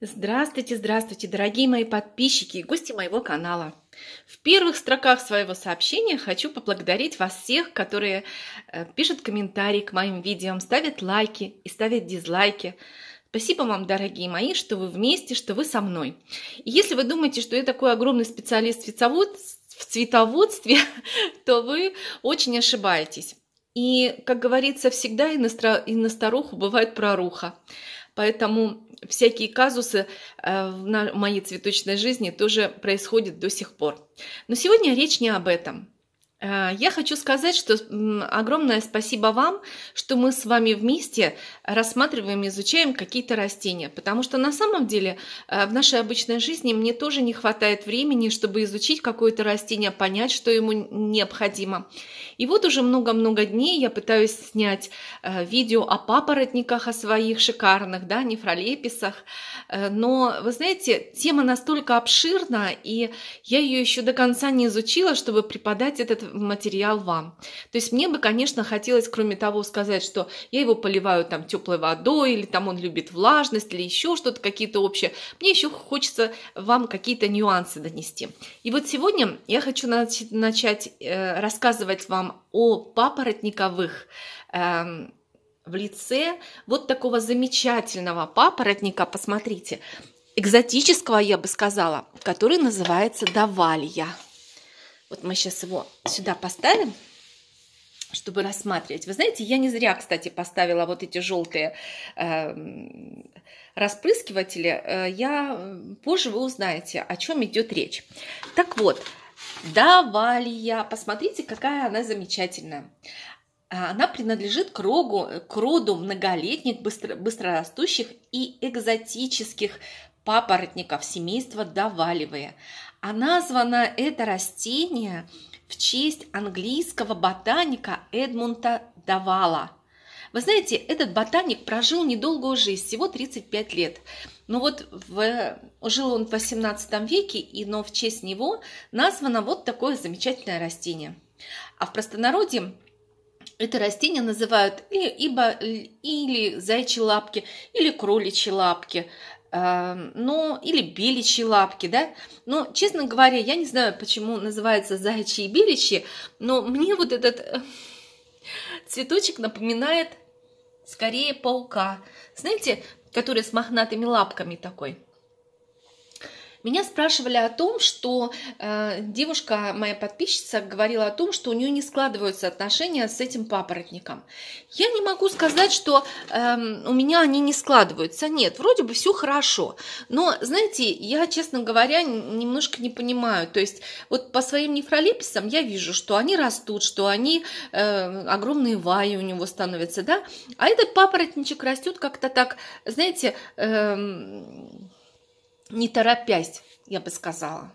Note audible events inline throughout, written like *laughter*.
Здравствуйте, здравствуйте, дорогие мои подписчики и гости моего канала. В первых строках своего сообщения хочу поблагодарить вас всех, которые э, пишут комментарии к моим видео, ставят лайки и ставят дизлайки. Спасибо вам, дорогие мои, что вы вместе, что вы со мной. И если вы думаете, что я такой огромный специалист в цветоводстве, *laughs* то вы очень ошибаетесь. И, как говорится, всегда и на старуху бывает проруха. Поэтому всякие казусы э, в моей цветочной жизни тоже происходят до сих пор. Но сегодня речь не об этом. Э, я хочу сказать, что огромное спасибо вам, что мы с вами вместе рассматриваем и изучаем какие-то растения, потому что на самом деле э, в нашей обычной жизни мне тоже не хватает времени, чтобы изучить какое-то растение, понять, что ему необходимо. И вот уже много-много дней я пытаюсь снять э, видео о папоротниках, о своих шикарных, да, нефролеписах, но, вы знаете, тема настолько обширна, и я ее еще до конца не изучила, чтобы преподать этот материал вам. То есть мне бы, конечно, хотелось, кроме того, сказать, что я его поливаю там теплой водой, или там он любит влажность, или еще что-то, какие-то общие. Мне еще хочется вам какие-то нюансы донести. И вот сегодня я хочу начать э, рассказывать вам о папоротниковых эм, в лице вот такого замечательного папоротника, посмотрите, экзотического, я бы сказала, который называется давалия. Вот мы сейчас его сюда поставим, чтобы рассматривать. Вы знаете, я не зря, кстати, поставила вот эти желтые эм, э, распрыскиватели. Я э, позже вы узнаете, о чем идет речь. Так вот, Давалия, посмотрите, какая она замечательная. Э, она принадлежит к, рогу, к роду многолетних быстро, быстрорастущих и экзотических папоротников семейства Давалевые. А названо это растение в честь английского ботаника Эдмунда Давала. Вы знаете, этот ботаник прожил недолгую жизнь, всего 35 лет. Но вот в, жил он в 18 веке, и, но в честь него названо вот такое замечательное растение. А в простонародье это растение называют или, ибо, или зайчи лапки, или кроличьи лапки. Эм, ну, или беличьи лапки, да. Но, ну, честно говоря, я не знаю, почему называются заячьи и беличьи, но мне вот этот э, цветочек напоминает скорее паука. Знаете, который с мохнатыми лапками такой. Меня спрашивали о том, что э, девушка, моя подписчица, говорила о том, что у нее не складываются отношения с этим папоротником. Я не могу сказать, что э, у меня они не складываются. Нет, вроде бы все хорошо. Но, знаете, я, честно говоря, немножко не понимаю. То есть вот по своим нефролеписам я вижу, что они растут, что они э, огромные ваи у него становятся, да? А этот папоротничек растет как-то так, знаете... Э, не торопясь, я бы сказала.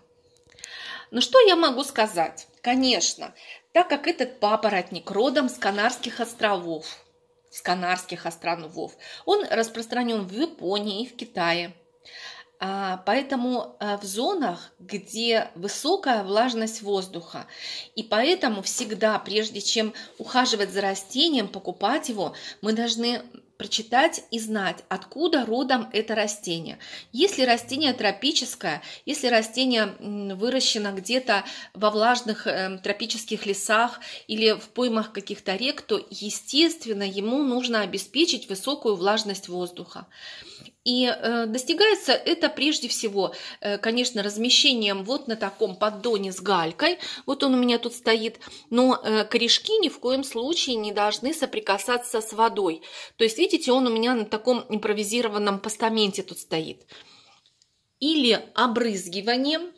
Ну что я могу сказать? Конечно, так как этот папоротник родом с Канарских островов, с Канарских островов, он распространен в Японии и в Китае. А, поэтому а, в зонах, где высокая влажность воздуха, и поэтому всегда, прежде чем ухаживать за растением, покупать его, мы должны прочитать и знать, откуда родом это растение. Если растение тропическое, если растение выращено где-то во влажных эм, тропических лесах или в поймах каких-то рек, то, естественно, ему нужно обеспечить высокую влажность воздуха. И э, достигается это прежде всего, э, конечно, размещением вот на таком поддоне с галькой. Вот он у меня тут стоит. Но э, корешки ни в коем случае не должны соприкасаться с водой. То есть, видите, он у меня на таком импровизированном постаменте тут стоит. Или обрызгиванием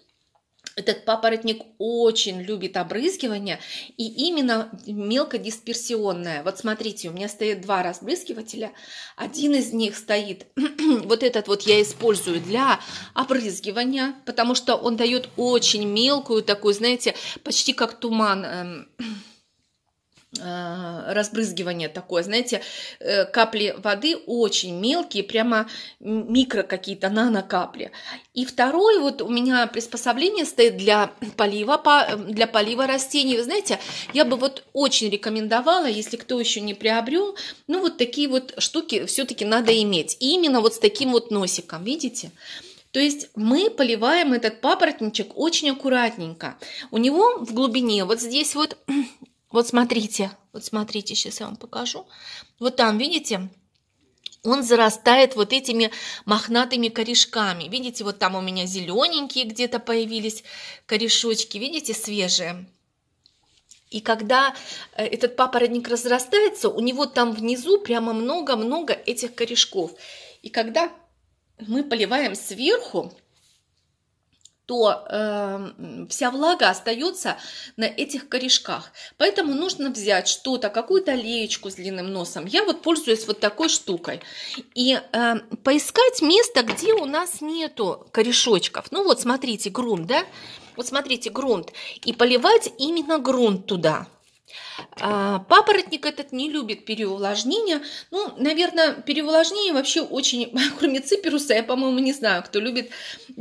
этот папоротник очень любит обрызгивание, и именно мелкодисперсионное. Вот смотрите, у меня стоит два разбрызгивателя. Один из них стоит, *clears throat* вот этот вот я использую для обрызгивания, потому что он дает очень мелкую такую, знаете, почти как туман, эм, Э, разбрызгивание такое, знаете, э, капли воды очень мелкие, прямо микро какие-то нанокапли. И второй вот у меня приспособление стоит для полива, э, для полива растений. Вы знаете, я бы вот очень рекомендовала, если кто еще не приобрел, ну вот такие вот штуки все-таки надо иметь. И именно вот с таким вот носиком, видите? То есть мы поливаем этот папоротничек очень аккуратненько. У него в глубине, вот здесь вот вот смотрите, вот смотрите, сейчас я вам покажу. Вот там, видите, он зарастает вот этими мохнатыми корешками. Видите, вот там у меня зелененькие где-то появились корешочки, видите, свежие. И когда э, этот папоротник разрастается, у него там внизу прямо много-много этих корешков. И когда мы поливаем сверху, то э, вся влага остается на этих корешках. Поэтому нужно взять что-то, какую-то леечку с длинным носом. Я вот пользуюсь вот такой штукой. И э, поискать место, где у нас нету корешочков. Ну вот смотрите, грунт, да? Вот смотрите, грунт. И поливать именно грунт туда. А, папоротник этот не любит переувлажнения. Ну, наверное, переувлажнение вообще очень, *laughs* кроме циперуса, я, по-моему, не знаю, кто любит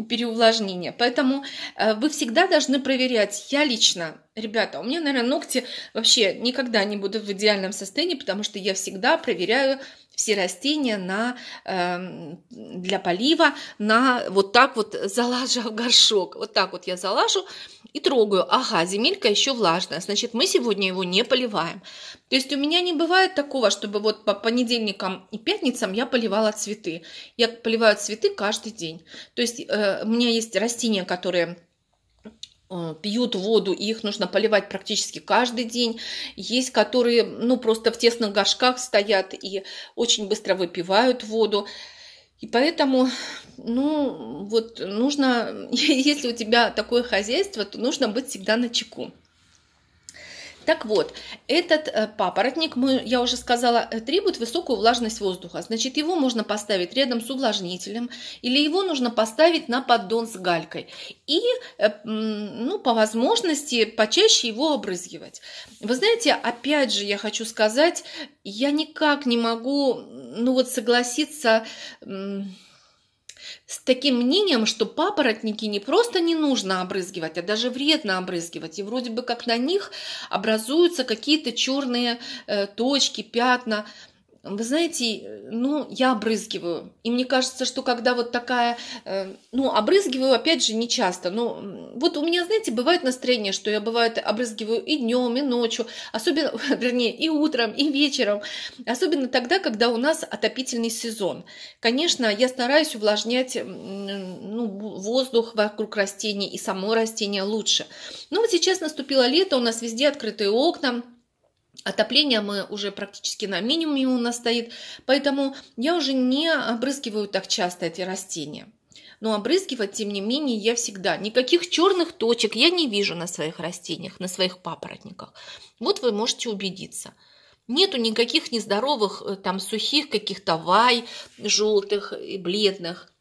переувлажнение. Поэтому э, вы всегда должны проверять. Я лично, ребята, у меня, наверное, ногти вообще никогда не будут в идеальном состоянии, потому что я всегда проверяю все растения на, эм, для полива на вот так вот залажа в *laughs* горшок. Вот так вот я залажу и трогаю. Ага, земелька еще влажная, значит, мы сегодня его не поливаем. То есть у меня не бывает такого, чтобы вот по понедельникам и пятницам я поливала цветы. Я поливаю цветы каждый день. То есть э, у меня есть растения, которые э, пьют воду, и их нужно поливать практически каждый день. Есть, которые ну, просто в тесных горшках стоят и очень быстро выпивают воду. И поэтому, ну, вот нужно, *laughs* если у тебя такое хозяйство, то нужно быть всегда на чеку. Так вот, этот э, папоротник, мы, я уже сказала, требует высокую влажность воздуха. Значит, его можно поставить рядом с увлажнителем или его нужно поставить на поддон с галькой. И, э, ну, по возможности, почаще его обрызгивать. Вы знаете, опять же, я хочу сказать, я никак не могу, ну, вот согласиться с таким мнением, что папоротники не просто не нужно обрызгивать, а даже вредно обрызгивать. И вроде бы как на них образуются какие-то черные э, точки, пятна. Вы знаете, э, ну, я обрызгиваю. И мне кажется, что когда вот такая... Э, ну, обрызгиваю, опять же, не часто. Но вот у меня, знаете, бывает настроение, что я, бывает, обрызгиваю и днем, и ночью. Особенно, *laughs* вернее, и утром, и вечером. Особенно тогда, когда у нас отопительный сезон. Конечно, я стараюсь увлажнять ну, воздух вокруг растений и само растение лучше. Ну вот сейчас наступило лето, у нас везде открытые окна Отопление мы уже практически на минимуме у нас стоит, поэтому я уже не обрызгиваю так часто эти растения. Но обрызгивать, тем не менее, я всегда. Никаких черных точек я не вижу на своих растениях, на своих папоротниках. Вот вы можете убедиться. Нету никаких нездоровых, э, там, сухих каких-то вай, желтых и бледных.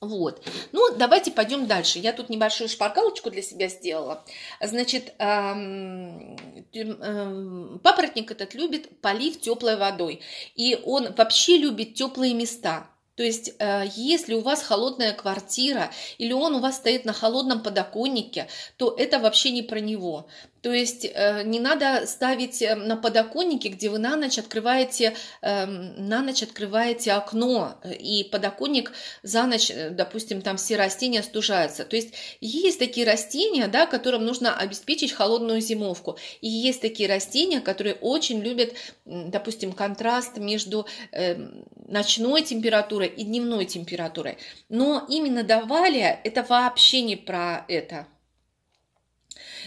Вот. Ну, давайте пойдем дальше. Я тут небольшую шпаргалочку для себя сделала. Значит, эм, эм, папоротник этот любит полив теплой водой. И он вообще любит теплые места. То есть, э, если у вас холодная квартира или он у вас стоит на холодном подоконнике, то это вообще не про него. То есть э, не надо ставить э, на подоконнике, где вы на ночь открываете, эм, на ночь открываете окно, э, и подоконник за ночь, допустим, там все растения стужаются. То есть есть такие растения, да, которым нужно обеспечить холодную зимовку. И есть такие растения, которые очень любят, допустим, контраст между эм, ночной температурой и дневной температурой. Но именно давали это вообще не про это.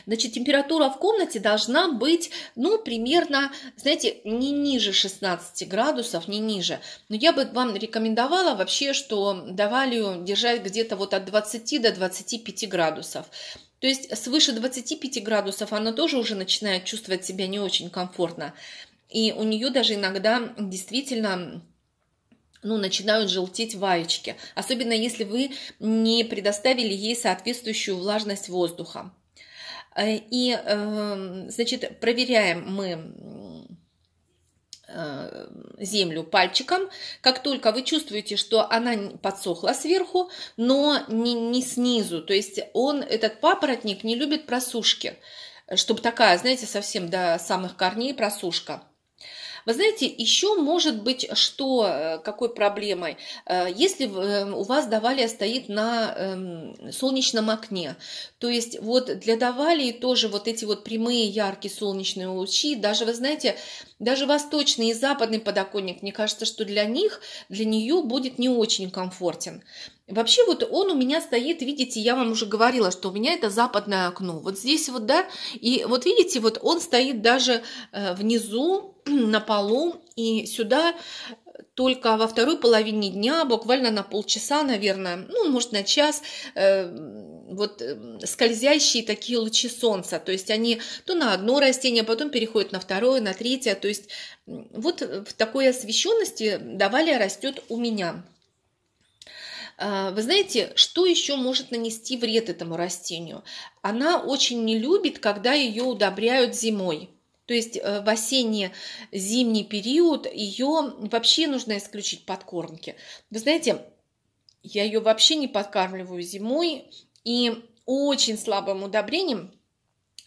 Значит, температура в комнате должна быть, ну, примерно, знаете, не ниже 16 градусов, не ниже. Но я бы вам рекомендовала вообще, что давалию держать где-то вот от 20 до 25 градусов. То есть свыше 25 градусов она тоже уже начинает чувствовать себя не очень комфортно. И у нее даже иногда действительно ну, начинают желтеть ваечки, особенно если вы не предоставили ей соответствующую влажность воздуха. Э, и, эм, значит, проверяем мы э, землю пальчиком. Как только вы чувствуете, что она подсохла сверху, но не, не снизу. То есть он, этот папоротник, не любит просушки. Чтобы такая, знаете, совсем до самых корней просушка. Вы знаете, еще может быть, что, э, какой проблемой, э, если эм, у вас давалия стоит на эм, солнечном окне, то есть вот для давалии тоже вот эти вот прямые яркие солнечные лучи, даже, вы знаете, даже восточный и западный подоконник, мне кажется, что для них, для нее будет не очень комфортен. Вообще вот он у меня стоит, видите, я вам уже говорила, что у меня это западное окно. Вот здесь вот, да, и вот видите, вот он стоит даже э, внизу *clears throat* на полу, и сюда только во второй половине дня, буквально на полчаса, наверное, ну, может, на час, э, вот э, скользящие такие лучи солнца. То есть они то на одно растение, потом переходят на второе, на третье. То есть вот в такой освещенности Давали растет у меня. А, вы знаете, что еще может нанести вред этому растению? Она очень не любит, когда ее удобряют зимой. То есть э, в осенне-зимний период ее вообще нужно исключить подкормки. Вы знаете, я ее вообще не подкармливаю зимой и очень слабым удобрением –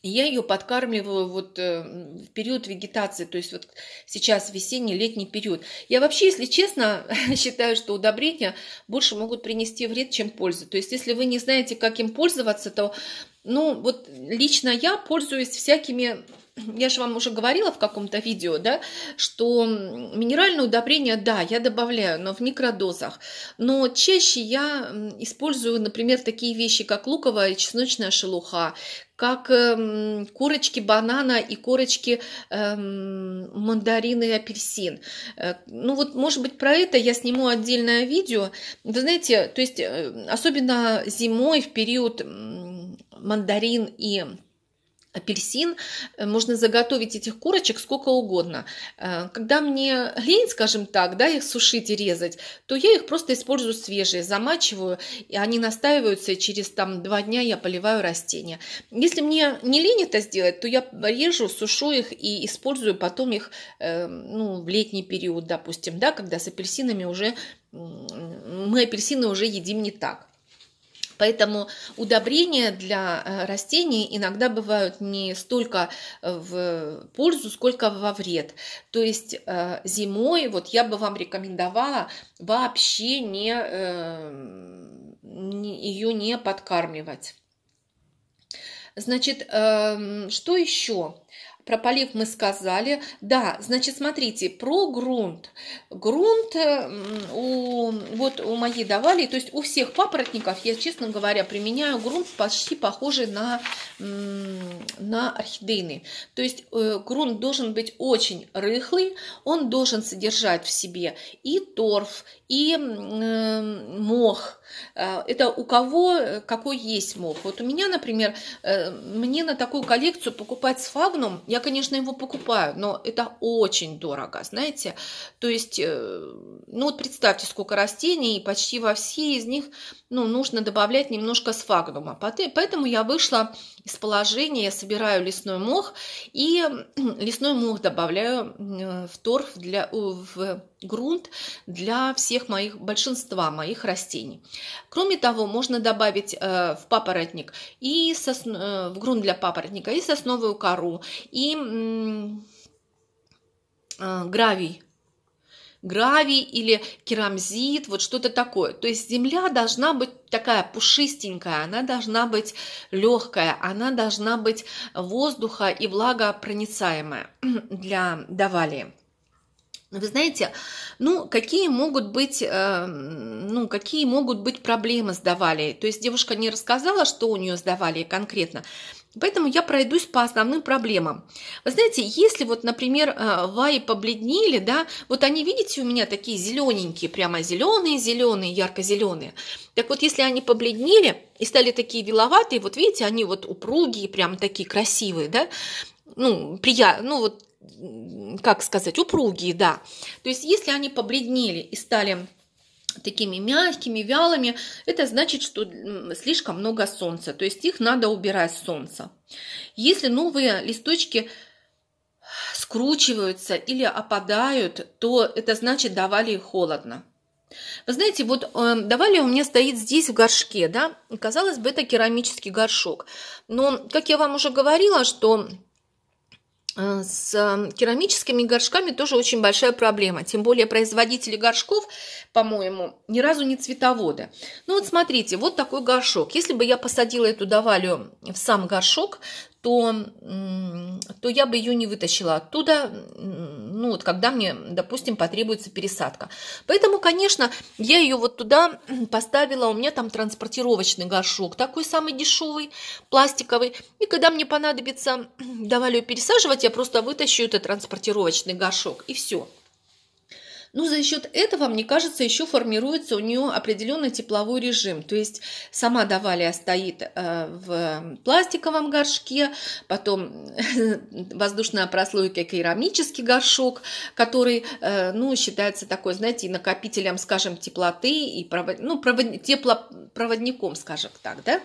я ее подкармливаю вот эм, в период вегетации, то есть вот сейчас весенний, летний период. Я вообще, если честно, *laughs* считаю, что удобрения больше могут принести вред, чем пользу. То есть если вы не знаете, как им пользоваться, то, ну, вот лично я пользуюсь всякими я же вам уже говорила в каком-то видео, да, что минеральные удобрения, да, я добавляю, но в микродозах. Но чаще я использую, например, такие вещи, как луковая и чесночная шелуха, как эм, корочки банана и корочки эм, мандарины и апельсин. Э, ну вот, может быть, про это я сниму отдельное видео. Вы знаете, то есть, э, особенно зимой в период мандарин и апельсин, э, можно заготовить этих корочек сколько угодно. Э, когда мне лень, скажем так, да, их сушить и резать, то я их просто использую свежие, замачиваю, и они настаиваются, и через там два дня я поливаю растения. Если мне не лень это сделать, то я режу, сушу их и использую потом их э, ну, в летний период, допустим, да, когда с апельсинами уже мы апельсины уже едим не так. Поэтому удобрения для э, растений иногда бывают не столько э, в пользу, сколько во вред. То есть э, зимой вот я бы вам рекомендовала вообще не, ее эм, не подкармливать. Значит, эм, что еще? Про полив мы сказали. Да, значит, смотрите, про грунт. Грунт э, у, вот у моей давали, то есть у всех папоротников, я, честно говоря, применяю грунт почти похожий на, на орхидейный. То есть э, грунт должен быть очень рыхлый, он должен содержать в себе и торф, и э, мох, а, это у кого э, какой есть мох. Вот у меня, например, э, мне на такую коллекцию покупать сфагнум, я, конечно, его покупаю, но это очень дорого, знаете. То есть, э, ну вот представьте, сколько растений, и почти во все из них ну, нужно добавлять немножко сфагнума. Поэтому я вышла из положения, я собираю лесной мох, и лесной мох добавляю в торф для, в грунт для всех моих, большинства моих растений. Кроме того, можно добавить э, в папоротник и сосно, э, в грунт для папоротника и сосновую кору, и э, гравий гравий или керамзит, вот что-то такое. То есть земля должна быть такая пушистенькая, она должна быть легкая, она должна быть воздуха и влагопроницаемая для давалии. Ну, вы знаете, ну какие могут быть, э, ну какие могут быть проблемы с Давалией? То есть девушка не рассказала, что у нее сдавали конкретно. Поэтому я пройдусь по основным проблемам. Вы знаете, если вот, например, э, ваи побледнели, да, вот они, видите, у меня такие зелененькие, прямо зеленые, зеленые, ярко-зеленые. Так вот, если они побледнели и стали такие виловатые, вот видите, они вот упругие, прям такие красивые, да, ну, прия... ну вот как сказать, упругие, да. То есть если они побледнели и стали такими мягкими, вялыми, это значит, что слишком много солнца, то есть их надо убирать с солнца. Если новые листочки скручиваются или опадают, то это значит давали холодно. Вы знаете, вот эм, давали у меня стоит здесь в горшке, да, казалось бы, это керамический горшок. Но, как я вам уже говорила, что Э, с эм, керамическими горшками тоже очень большая проблема. Тем более производители горшков, по-моему, ни разу не цветоводы. Ну вот смотрите, вот такой горшок. Если бы я посадила эту давалию в сам горшок, то, то я бы ее не вытащила оттуда, ну вот когда мне, допустим, потребуется пересадка. Поэтому, конечно, я ее вот туда поставила, у меня там транспортировочный горшок, такой самый дешевый, пластиковый. И когда мне понадобится давали ее пересаживать, я просто вытащу этот транспортировочный горшок и все. Ну за счет этого, мне кажется, еще формируется у нее определенный тепловой режим. То есть сама Давалия стоит э, в пластиковом горшке, потом *laughs* воздушная прослойка керамический горшок, который, э, ну, считается такой, знаете, накопителем, скажем, теплоты и провод... ну, провод... теплопроводником, скажем так, да?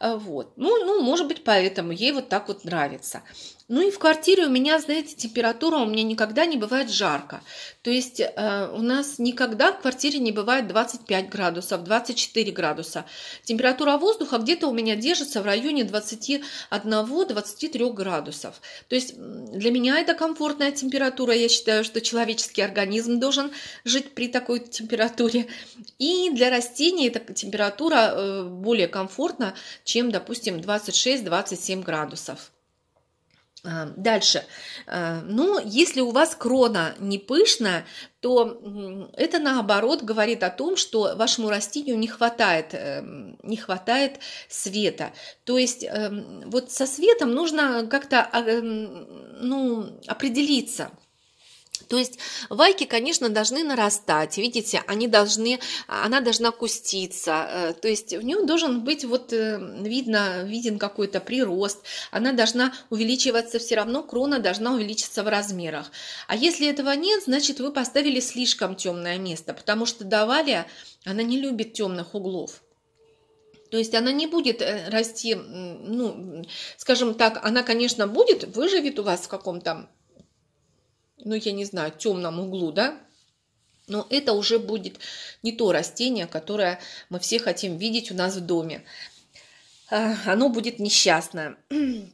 Э, вот. Ну, ну, может быть, поэтому ей вот так вот нравится. Ну и в квартире у меня, знаете, температура, у меня никогда не бывает жарко. То есть э, у нас никогда в квартире не бывает 25 градусов, 24 градуса. Температура воздуха где-то у меня держится в районе 21-23 градусов. То есть для меня это комфортная температура. Я считаю, что человеческий организм должен жить при такой температуре. И для растений эта температура э, более комфортна, чем, допустим, 26-27 градусов. Э, дальше. Э, ну, если у вас крона не пышная, то это наоборот говорит о том, что вашему растению не хватает, э, не хватает света. То есть эм, вот со светом нужно как-то а, эм, ну, определиться – то есть вайки, конечно, должны нарастать, видите, они должны, она должна куститься, э, то есть в нем должен быть вот э, видно, виден какой-то прирост, она должна увеличиваться все равно, крона должна увеличиться в размерах. А если этого нет, значит вы поставили слишком темное место, потому что давали, она не любит темных углов. То есть она не будет э, расти, ну, скажем так, она, конечно, будет, выживет у вас в каком-то ну, я не знаю, темном углу, да, но это уже будет не то растение, которое мы все хотим видеть у нас в доме. А, оно будет несчастное. *clears throat*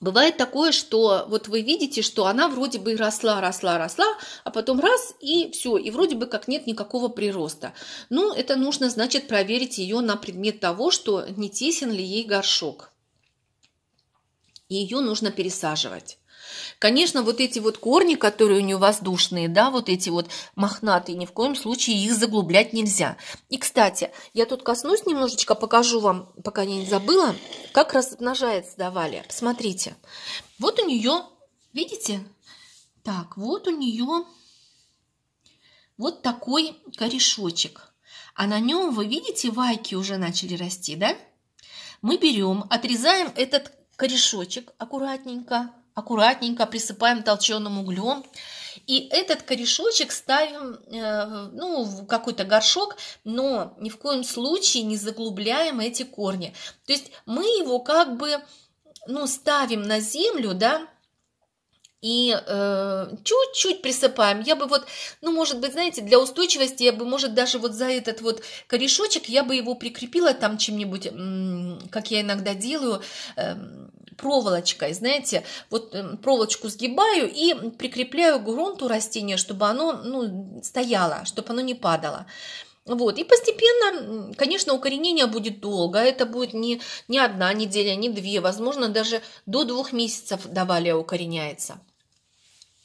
Бывает такое, что вот вы видите, что она вроде бы росла, росла, росла, а потом раз и все, и вроде бы как нет никакого прироста. Ну, это нужно, значит, проверить ее на предмет того, что не тесен ли ей горшок. И ее нужно пересаживать. Конечно, вот эти вот корни, которые у нее воздушные, да, вот эти вот мохнатые, ни в коем случае их заглублять нельзя. И, кстати, я тут коснусь немножечко, покажу вам, пока я не забыла, как размножается давали. Посмотрите. Вот у нее, видите? Так, вот у нее вот такой корешочек. А на нем, вы видите, вайки уже начали расти, да? Мы берем, отрезаем этот корешочек аккуратненько, аккуратненько присыпаем толченым углем. И этот корешочек ставим э, ну, в какой-то горшок, но ни в коем случае не заглубляем эти корни. То есть мы его как бы ну, ставим на землю, да, и э, чуть-чуть присыпаем. Я бы вот, ну, может быть, знаете, для устойчивости я бы, может, даже вот за этот вот корешочек я бы его прикрепила там чем-нибудь, как я иногда делаю, э, проволочкой, знаете, вот э, проволочку сгибаю и прикрепляю к грунту растения, чтобы оно, ну, стояло, чтобы оно не падало. Вот. И постепенно, конечно, укоренение будет долго. Это будет не, не одна неделя, не две. Возможно, даже до двух месяцев давали укореняется.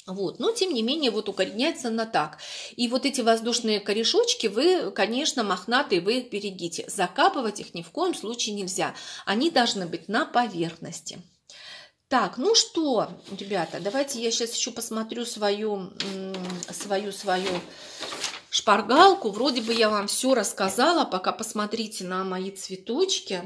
Вот. Но, тем не менее, вот укореняется она так. И вот эти воздушные корешочки, вы, конечно, мохнатые, вы их берегите. Закапывать их ни в коем случае нельзя. Они должны быть на поверхности. Так, ну что, ребята, давайте я сейчас еще посмотрю свою, свою, свою шпаргалку. Вроде бы я вам все рассказала, пока посмотрите на мои цветочки.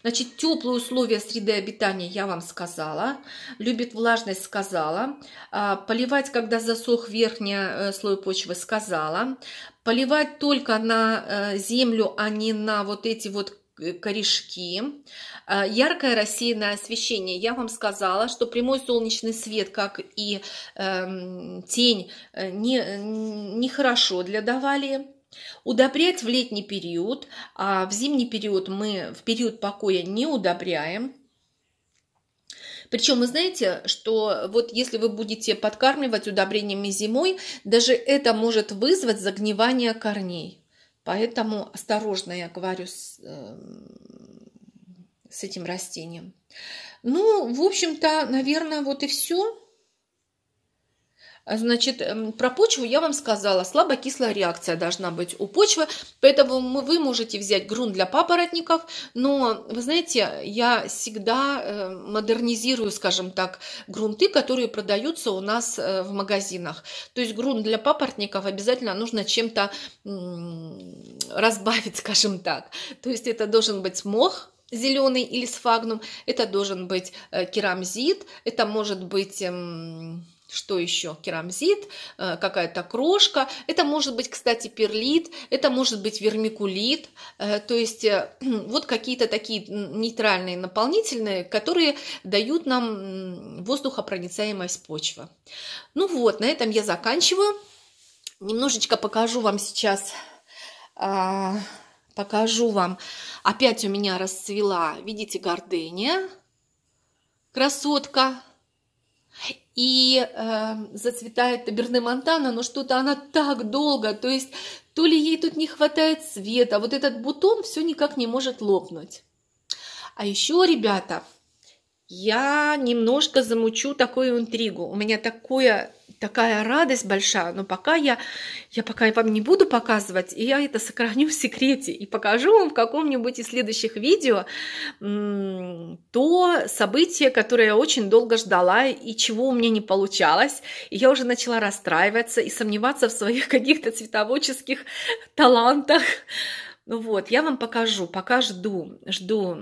Значит, теплые условия среды обитания я вам сказала. Любит влажность сказала. А, поливать, когда засох верхний э, слой почвы, сказала. Поливать только на э, землю, а не на вот эти вот Э, корешки. А, яркое рассеянное освещение. Я вам сказала, что прямой солнечный свет, как и эм, э, тень, нехорошо не, не хорошо для давали Удобрять в летний период, а в зимний период мы в период покоя не удобряем. Причем вы знаете, что вот если вы будете подкармливать удобрениями зимой, даже это может вызвать загнивание корней. Поэтому осторожно я говорю с, э, с этим растением. Ну, в общем-то, наверное, вот и все. Значит, эм, про почву я вам сказала, слабокислая реакция должна быть у почвы, поэтому вы можете взять грунт для папоротников, но, вы знаете, я всегда э, модернизирую, скажем так, грунты, которые продаются у нас э, в магазинах. То есть грунт для папоротников обязательно нужно чем-то разбавить, *laughs* скажем так. То есть это должен быть мох, зеленый или сфагнум, это должен быть э, керамзит, это может быть эм, что еще? Керамзит, э, какая-то крошка. Это может быть, кстати, перлит, это может быть вермикулит. Э, то есть э, *clears throat* вот какие-то такие нейтральные наполнительные, которые дают нам воздухопроницаемость почвы. Ну вот, на этом я заканчиваю. Немножечко покажу вам сейчас а, покажу вам. Опять у меня расцвела, видите, гордения. Красотка и э, зацветает Таберне Монтана, но что-то она так долго, то есть то ли ей тут не хватает света, вот этот бутон все никак не может лопнуть. А еще, ребята, я немножко замучу такую интригу. У меня такое такая радость большая, но пока я, я пока вам не буду показывать, и я это сохраню в секрете и покажу вам в каком-нибудь из следующих видео то событие, которое я очень долго ждала и чего у меня не получалось, и я уже начала расстраиваться и сомневаться в своих *laughs* каких-то цветоводческих талантах, ну вот, я вам покажу, пока жду, жду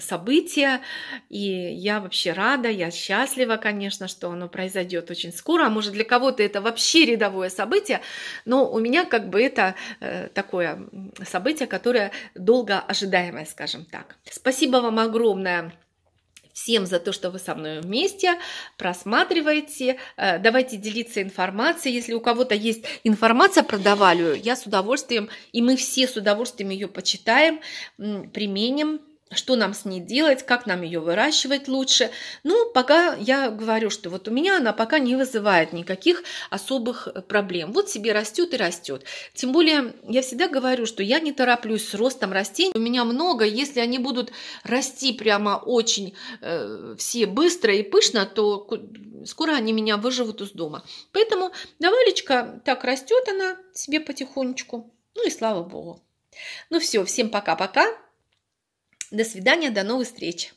события, и я вообще рада, я счастлива, конечно, что оно произойдет очень скоро, а может для кого-то это вообще рядовое событие, но у меня как бы это э, такое событие, которое долго ожидаемое, скажем так. Спасибо вам огромное всем за то, что вы со мной вместе, просматриваете. Э, давайте делиться информацией. Если у кого-то есть информация про Давалию, я с удовольствием, и мы все с удовольствием ее почитаем, применим, что нам с ней делать, как нам ее выращивать лучше. Ну, пока я говорю, что вот у меня она пока не вызывает никаких особых э, проблем. Вот себе растет и растет. Тем более, я всегда говорю, что я не тороплюсь с ростом растений. У меня много, если они будут расти прямо очень э, все быстро и пышно, то скоро они меня выживут из дома. Поэтому давалечка так растет она себе потихонечку. Ну и слава богу. Ну все, всем пока-пока. До свидания, до новых встреч!